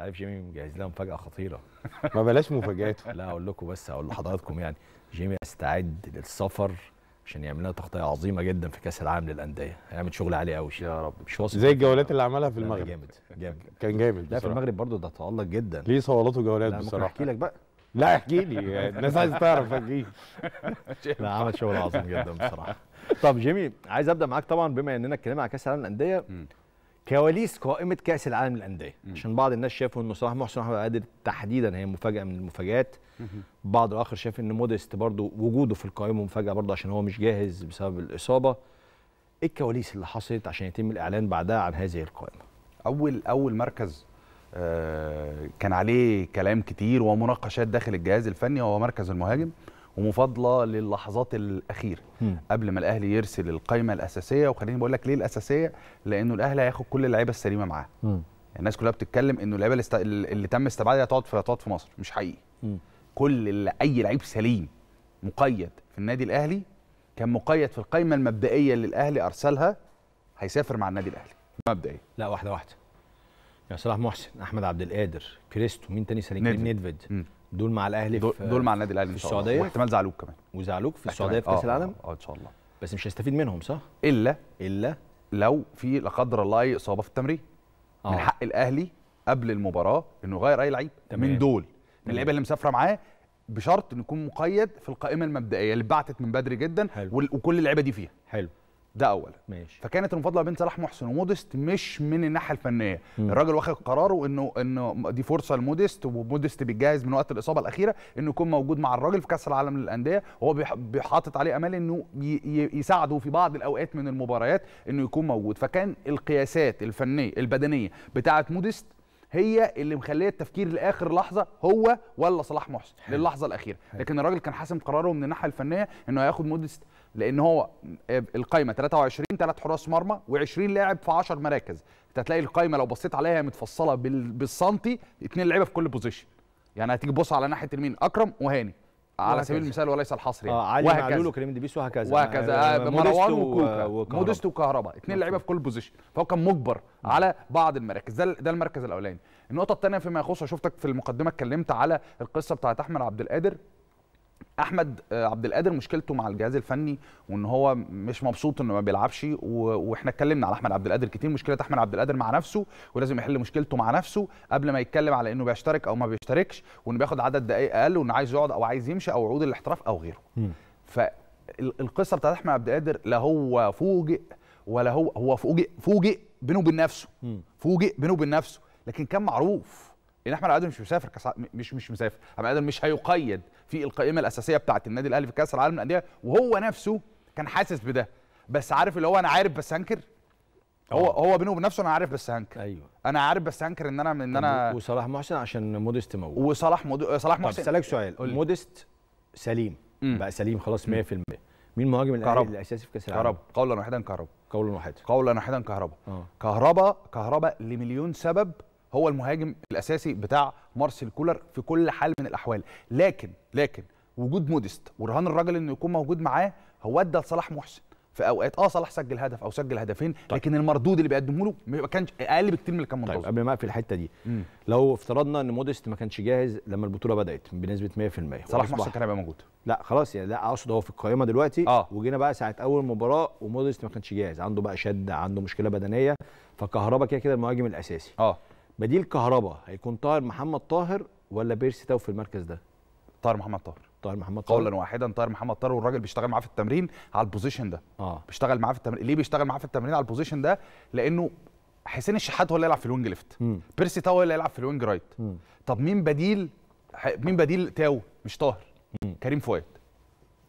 عارف جيمي مجهز لها مفاجاه خطيره ما بلاش مفاجاته لا اقول لكم بس اقول لحضراتكم يعني جيمي استعد للسفر عشان يعمل لنا تغطيه عظيمه جدا في كاس العالم للانديه هيعمل شغل عالي قوي يا رب مش واثق زي الجولات اللي عملها في المغرب جامد جامد كان جامد لا في المغرب برضه ده تالق جدا ليه صولات وجولات بصراحه احكي لك بقى لا احكي لي الناس عايزه تعرف احكي لا عمل شغل عظيم جدا بصراحه طب جيمي عايز ابدا معاك طبعا بما اننا اتكلمنا على كاس العالم للانديه كواليس قائمه كاس العالم للانديه عشان بعض الناس شافوا انه صلاح محسن احمد قادر تحديدا هي مفاجاه من المفاجات بعض الاخر شاف ان موديست برضو وجوده في القائمه مفاجاه برضو عشان هو مش جاهز بسبب الاصابه ايه الكواليس اللي حصلت عشان يتم الاعلان بعدها عن هذه القائمه اول اول مركز آه، كان عليه كلام كتير ومناقشات داخل الجهاز الفني هو مركز المهاجم ومفاضله للحظات الاخيره قبل ما الاهلي يرسل القائمه الاساسيه وخليني بقول لك ليه الاساسيه لانه الاهلي هياخد كل اللعيبه السليمه معاه الناس كلها بتتكلم انه اللعيبه اللي, اللي تم استبعادها هتقعد في هتقعد في مصر مش حقيقي كل اي لعيب سليم مقيد في النادي الاهلي كان مقيد في القائمه المبدئيه اللي الاهلي ارسلها هيسافر مع النادي الاهلي مبدئيا لا واحده واحده يا صلاح محسن احمد عبد القادر كريستو مين تاني سليم نيدفيد دول مع الاهلي دول, دول مع النادي الاهلي في السعوديه واحتمال زعلوك كمان وزعلوك في السعوديه في كاس آه، العالم اه ان شاء الله بس مش هيستفيد منهم صح الا الا لو في لا قدر الله اي اصابه في التمرين آه. من حق الاهلي قبل المباراه انه يغير اي لعيب من دول من اللعيبه اللي مسافره معاه بشرط انه يكون مقيد في القائمه المبدئيه اللي اتبعتت من بدري جدا حلو. وكل اللعيبه دي فيها حلو ده اولا ماشي فكانت المفاضله بين صلاح محسن ومودست مش من الناحيه الفنيه مم. الراجل واخد قراره انه انه دي فرصه لمودست ومودست بيتجهز من وقت الاصابه الاخيره انه يكون موجود مع الراجل في كاس العالم للانديه وهو بيحاطط عليه امال انه يساعده في بعض الاوقات من المباريات انه يكون موجود فكان القياسات الفنيه البدنيه بتاعه مودست هي اللي مخليه التفكير لاخر لحظه هو ولا صلاح محسن للحظه الاخيره لكن الراجل كان حاسم قراره من الناحيه الفنيه انه هياخد مده لان هو القايمه 23 ثلاث حراس مرمى و20 لاعب في 10 مراكز انت هتلاقي القايمه لو بصيت عليها متفصله بالسنتي اثنين لعيبه في كل بوزيشن يعني هتيجي تبص على ناحيه اليمين اكرم وهاني على سبيل المثال وليس الحصري يعني. اه علي وهكذا. معلول وكريم ديبيس وهكذا وهكذا آه، آه، مروان وكوكا مودست وكهرباء اثنين لعيبه في كل بوزيشن فهو كان مجبر م. على بعض المراكز ده ده المركز الاولاني النقطه الثانيه فيما يخص شفتك في المقدمه اتكلمت على القصه بتاعت احمد عبد القادر احمد آه، عبد القادر مشكلته مع الجهاز الفني وان هو مش مبسوط انه ما بيلعبش واحنا اتكلمنا على احمد عبد القادر كتير مشكله احمد عبد القادر مع نفسه ولازم يحل مشكلته مع نفسه قبل ما يتكلم على انه بيشترك او ما بيشتركش وانه بياخد عدد دقائق اقل وانه عايز يقعد او عايز يمشي او يعود الاحتراف او غيره فالقصه بتاعت احمد عبد القادر لا هو فوجئ ولا هو هو فوجئ فوجئ بينه وبين نفسه فوجئ بينه وبين نفسه لكن كان معروف ان احمد عادل مش مسافر كاس مش مش مسافر احمد عادل مش هيقيد في القائمه الاساسيه بتاعه النادي الاهلي في كاس العالم للانديه وهو نفسه كان حاسس بده بس عارف اللي هو انا عارف بس هنكر هو هو بينه وبين نفسه انا عارف بس هنكر ايوه انا عارف بس هنكر ان انا ان انا وصلاح محسن عشان مودست موجود وصلاح مود... صلاح محسن طب اسالك سؤال مودست سليم م. بقى سليم خلاص 100% مين مهاجم الاهلي الاساسي في كاس العالم؟ كهربا قولا واحدا كهربا قولا واحدا قولا واحدا كهربا آه. كهربا كهربا لمليون سبب هو المهاجم الاساسي بتاع مارسيل كولر في كل حال من الاحوال لكن لكن وجود موديست ورهان الراجل انه يكون موجود معاه هو ادى لصلاح محسن في اوقات اه صلاح سجل هدف او سجل هدفين طيب. لكن المردود اللي بيقدمه له ما كانش اقل بكتير من اللي كان منتظر طيب قبل ما اقفل الحته دي مم. لو افترضنا ان موديست ما كانش جاهز لما البطوله بدات بنسبه 100% صلاح محسن كان هيبقى موجود لا خلاص يعني لا اقصد هو في القائمه دلوقتي آه. وجينا بقى ساعه اول مباراه وموديست ما كانش جاهز عنده بقى شد عنده مشكله بدنيه فكهربا كده كده المهاجم الاساسي اه بديل كهربا هيكون طاهر محمد طاهر ولا بيرسي تاو في المركز ده؟ طاهر محمد طاهر طاهر محمد طاهر قولا واحدا طاهر محمد طاهر والراجل بيشتغل معاه في التمرين على البوزيشن ده اه بيشتغل معاه في التمرين ليه بيشتغل معاه في التمرين على البوزيشن ده؟ لانه حسين الشحات هو اللي هيلعب في الوينج ليفت بيرسي تاو هو اللي هيلعب في الوينج رايت م. طب مين بديل مين بديل تاو مش طاهر كريم فؤاد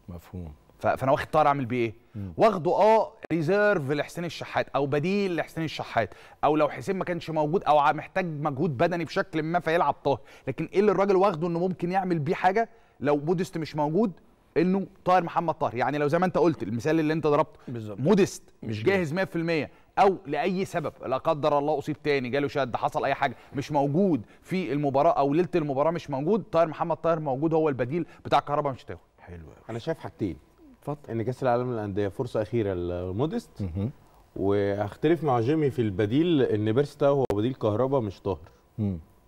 مفهوم فانا واخد طار اعمل بيه ايه؟ واخده اه ريزيرف لحسين الشحات او بديل لحسين الشحات او لو حسين ما كانش موجود او محتاج مجهود بدني بشكل ما فيلعب طاهر لكن ايه اللي الراجل واخده انه ممكن يعمل بيه حاجه لو بودست مش موجود انه طاهر محمد طاهر يعني لو زي ما انت قلت المثال اللي انت ضربته بالظبط مودست مش جاهز 100% او لاي سبب لا قدر الله اصيب تاني جاله شد حصل اي حاجه مش موجود في المباراه او ليله المباراه مش موجود طاهر محمد طاهر موجود هو البديل بتاع كهربا مشتاوي حلو انا شايف حاجتين اتفضل ان كاس العالم للانديه فرصه اخيره لموديست وهختلف مع جيمي في البديل ان بيرستا هو بديل كهربا مش طاهر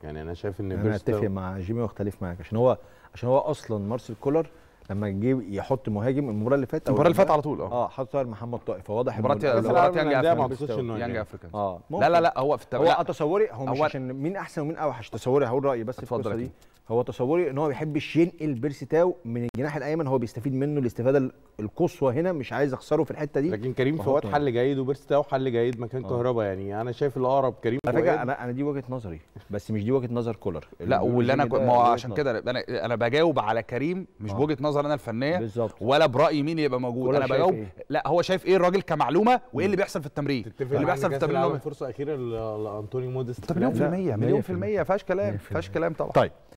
يعني انا شايف ان بيرستا انا اتفق مع جيمي واختلف معاك عشان هو عشان هو اصلا مارسيل كولر لما جه يحط مهاجم المباراه اللي فاتت المباراه اللي فاتت على طول اه اه حط طاهر محمد طاقي فواضح مباراه مباراه يانج افريكان يانج افريكان اه لا لا لا هو في التوقع هو تصوري هو مش عشان مين احسن ومين اوحش تصوري هقول رايي بس في القصه دي هو تصوري ان هو ما بيحبش ينقل تاو من الجناح الايمن هو بيستفيد منه الاستفاده القصوى هنا مش عايز اخسره في الحته دي لكن كريم فؤاد طيب. حل جيد وبيرسي تاو حل جيد مكان آه. كهربا يعني انا شايف الاقرب كريم فؤاد انا انا دي وجهه نظري بس مش دي وجهه نظر كولر لا واللي انا ما عشان كده انا انا بجاوب على كريم مش آه. بوجهه نظر بالنظر انا الفنيه بالزبط. ولا برايي مين يبقى موجود انا بجاوب إيه؟ لا هو شايف ايه الراجل كمعلومه وايه اللي بيحصل في التمرين اللي بيحصل في التمرين فرصه اخيره لانطوني موديست طب مليون في المية مليون في المية فيهاش كلام فيهاش كلام طبعا طيب